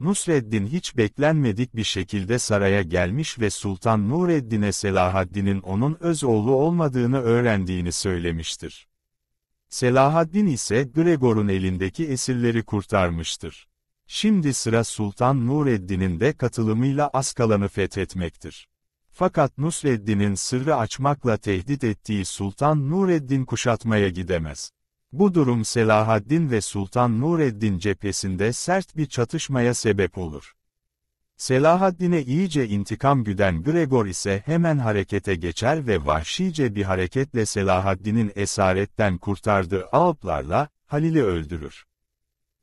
Nusreddin hiç beklenmedik bir şekilde saraya gelmiş ve Sultan Nureddin'e Selahaddin'in onun öz oğlu olmadığını öğrendiğini söylemiştir. Selahaddin ise Gregor'un elindeki esirleri kurtarmıştır. Şimdi sıra Sultan Nureddin'in de katılımıyla Askalan'ı fethetmektir. Fakat Nusreddin'in sırrı açmakla tehdit ettiği Sultan Nureddin kuşatmaya gidemez. Bu durum Selahaddin ve Sultan Nureddin cephesinde sert bir çatışmaya sebep olur. Selahaddin'e iyice intikam güden Gregor ise hemen harekete geçer ve vahşice bir hareketle Selahaddin'in esaretten kurtardığı Alplarla, Halil'i öldürür.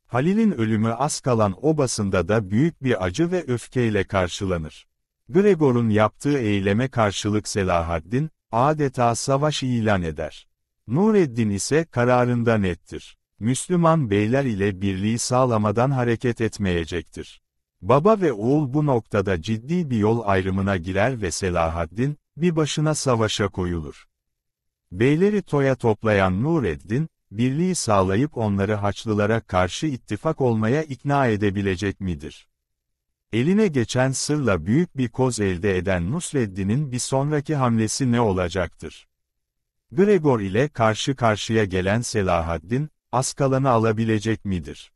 Halil'in ölümü az kalan obasında da büyük bir acı ve öfkeyle karşılanır. Gregor'un yaptığı eyleme karşılık Selahaddin, adeta savaş ilan eder. Nureddin ise kararında nettir. Müslüman beyler ile birliği sağlamadan hareket etmeyecektir. Baba ve oğul bu noktada ciddi bir yol ayrımına girer ve Selahaddin, bir başına savaşa koyulur. Beyleri toya toplayan Nureddin, birliği sağlayıp onları Haçlılara karşı ittifak olmaya ikna edebilecek midir? Eline geçen sırla büyük bir koz elde eden Nusreddin'in bir sonraki hamlesi ne olacaktır? Gregor ile karşı karşıya gelen Selahaddin, Askalan'ı alabilecek midir?